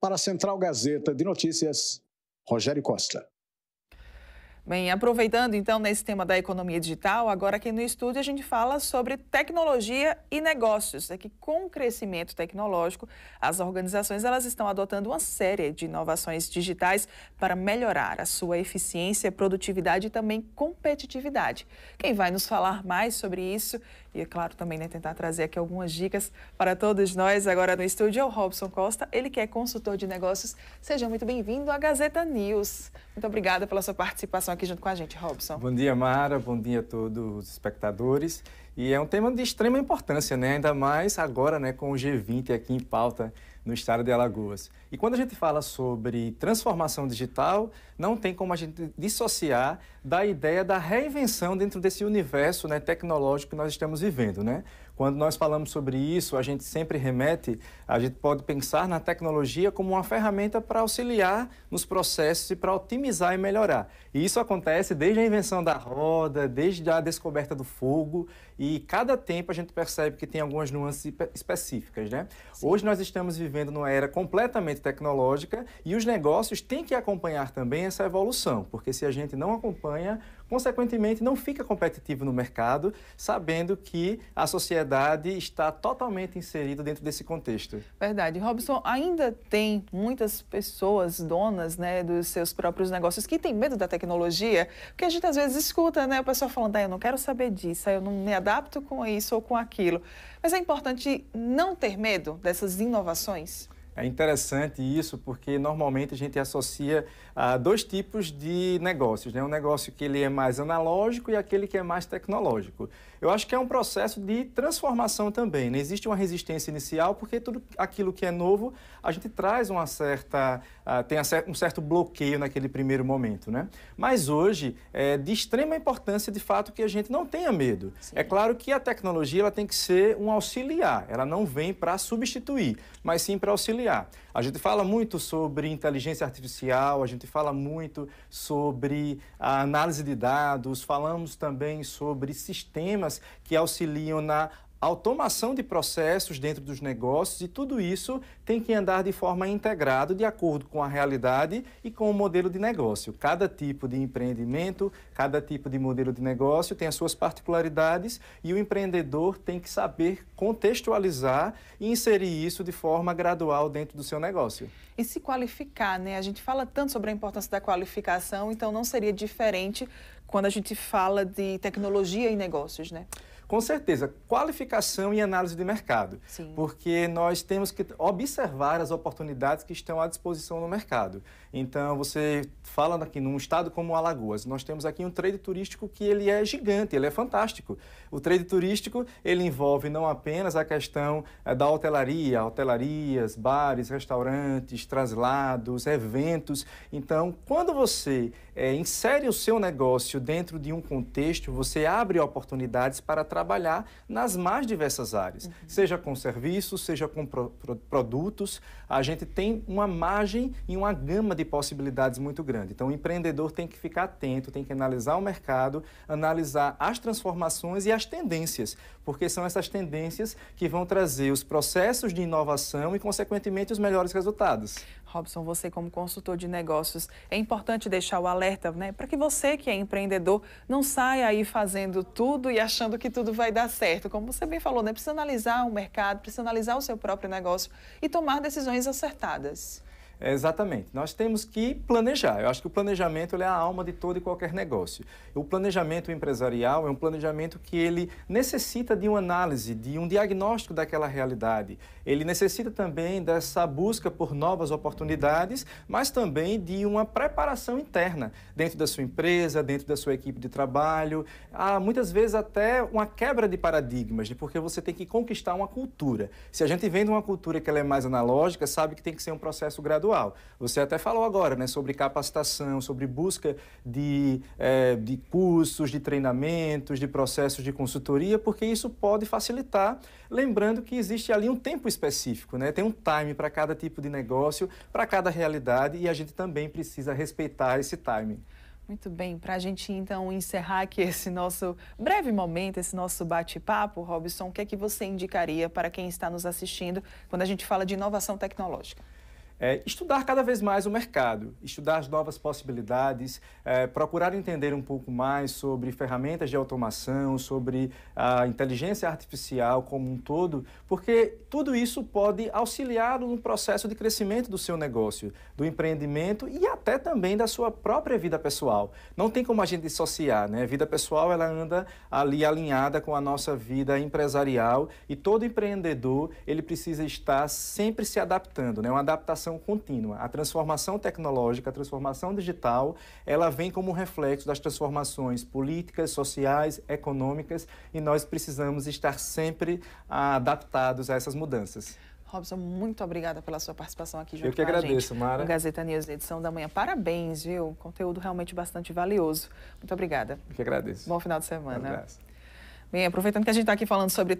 Para a Central Gazeta de Notícias, Rogério Costa. Bem, aproveitando então nesse tema da economia digital, agora aqui no estúdio a gente fala sobre tecnologia e negócios. É que com o crescimento tecnológico, as organizações elas estão adotando uma série de inovações digitais para melhorar a sua eficiência, produtividade e também competitividade. Quem vai nos falar mais sobre isso e, é claro, também né, tentar trazer aqui algumas dicas para todos nós agora no estúdio é o Robson Costa, ele que é consultor de negócios. Seja muito bem-vindo à Gazeta News. Muito obrigada pela sua participação aqui junto com a gente, Robson. Bom dia, Mara. Bom dia a todos os espectadores. E é um tema de extrema importância, né? ainda mais agora né, com o G20 aqui em pauta no estado de Alagoas. E quando a gente fala sobre transformação digital, não tem como a gente dissociar da ideia da reinvenção dentro desse universo né, tecnológico que nós estamos vivendo. Né? Quando nós falamos sobre isso, a gente sempre remete, a gente pode pensar na tecnologia como uma ferramenta para auxiliar nos processos e para otimizar e melhorar. E isso acontece desde a invenção da roda, desde a descoberta do fogo, e cada tempo a gente percebe que tem algumas nuances específicas, né? Hoje nós estamos vivendo numa era completamente tecnológica e os negócios têm que acompanhar também essa evolução, porque se a gente não acompanha, consequentemente, não fica competitivo no mercado, sabendo que a sociedade está totalmente inserida dentro desse contexto. Verdade. Robson, ainda tem muitas pessoas donas né, dos seus próprios negócios que têm medo da tecnologia, porque a gente às vezes escuta né, o pessoal falando, ah, eu não quero saber disso, ah, eu não me adapto com isso ou com aquilo. Mas é importante não ter medo dessas inovações? É interessante isso porque normalmente a gente associa ah, dois tipos de negócios, né? Um negócio que ele é mais analógico e aquele que é mais tecnológico. Eu acho que é um processo de transformação também. né? existe uma resistência inicial porque tudo aquilo que é novo a gente traz uma certa ah, tem um certo bloqueio naquele primeiro momento, né? Mas hoje é de extrema importância de fato que a gente não tenha medo. Sim. É claro que a tecnologia ela tem que ser um auxiliar. Ela não vem para substituir, mas sim para auxiliar a gente fala muito sobre inteligência artificial, a gente fala muito sobre a análise de dados, falamos também sobre sistemas que auxiliam na automação de processos dentro dos negócios e tudo isso tem que andar de forma integrada, de acordo com a realidade e com o modelo de negócio. Cada tipo de empreendimento, cada tipo de modelo de negócio tem as suas particularidades e o empreendedor tem que saber contextualizar e inserir isso de forma gradual dentro do seu negócio. E se qualificar, né? A gente fala tanto sobre a importância da qualificação, então não seria diferente quando a gente fala de tecnologia e negócios, né? Com certeza, qualificação e análise de mercado. Sim. Porque nós temos que observar as oportunidades que estão à disposição no mercado. Então, você fala aqui num estado como Alagoas, nós temos aqui um trade turístico que ele é gigante, ele é fantástico. O trade turístico, ele envolve não apenas a questão eh, da hotelaria, hotelarias, bares, restaurantes, traslados, eventos. Então, quando você é, insere o seu negócio dentro de um contexto, você abre oportunidades para trabalhar trabalhar nas mais diversas áreas, uhum. seja com serviços, seja com pro, pro, produtos. A gente tem uma margem e uma gama de possibilidades muito grande. Então, o empreendedor tem que ficar atento, tem que analisar o mercado, analisar as transformações e as tendências, porque são essas tendências que vão trazer os processos de inovação e, consequentemente, os melhores resultados. Robson, você como consultor de negócios, é importante deixar o alerta, né, para que você que é empreendedor não saia aí fazendo tudo e achando que tudo vai dar certo. Como você bem falou, né, precisa analisar o mercado, precisa analisar o seu próprio negócio e tomar decisões acertadas. Exatamente. Nós temos que planejar. Eu acho que o planejamento é a alma de todo e qualquer negócio. O planejamento empresarial é um planejamento que ele necessita de uma análise, de um diagnóstico daquela realidade. Ele necessita também dessa busca por novas oportunidades, mas também de uma preparação interna dentro da sua empresa, dentro da sua equipe de trabalho. Há muitas vezes até uma quebra de paradigmas, de porque você tem que conquistar uma cultura. Se a gente vem de uma cultura que ela é mais analógica, sabe que tem que ser um processo gradual estadual. Você até falou agora né, sobre capacitação, sobre busca de, é, de cursos, de treinamentos, de processos de consultoria, porque isso pode facilitar, lembrando que existe ali um tempo específico, né? tem um time para cada tipo de negócio, para cada realidade, e a gente também precisa respeitar esse time. Muito bem, para a gente então encerrar aqui esse nosso breve momento, esse nosso bate-papo, Robson, o que é que você indicaria para quem está nos assistindo quando a gente fala de inovação tecnológica? é, estudar cada vez mais o mercado, estudar as novas possibilidades, é, procurar entender um pouco mais sobre ferramentas de automação, sobre a inteligência artificial como um todo, porque tudo isso pode auxiliar no processo de crescimento do seu negócio, do empreendimento e até também da sua própria vida pessoal. Não tem como a gente dissociar, né? A vida pessoal ela anda ali alinhada com a nossa vida empresarial e todo empreendedor ele precisa estar sempre se adaptando, né? Uma adaptação transformação contínua. A transformação tecnológica, a transformação digital, ela vem como reflexo das transformações políticas, sociais, econômicas e nós precisamos estar sempre ah, adaptados a essas mudanças. Robson, muito obrigada pela sua participação aqui junto Eu que agradeço, Mara. No Gazeta News edição da manhã. Parabéns, viu? Conteúdo realmente bastante valioso. Muito obrigada. Eu que agradeço. Bom final de semana. Um abraço. Bem, aproveitando que a gente está aqui falando sobre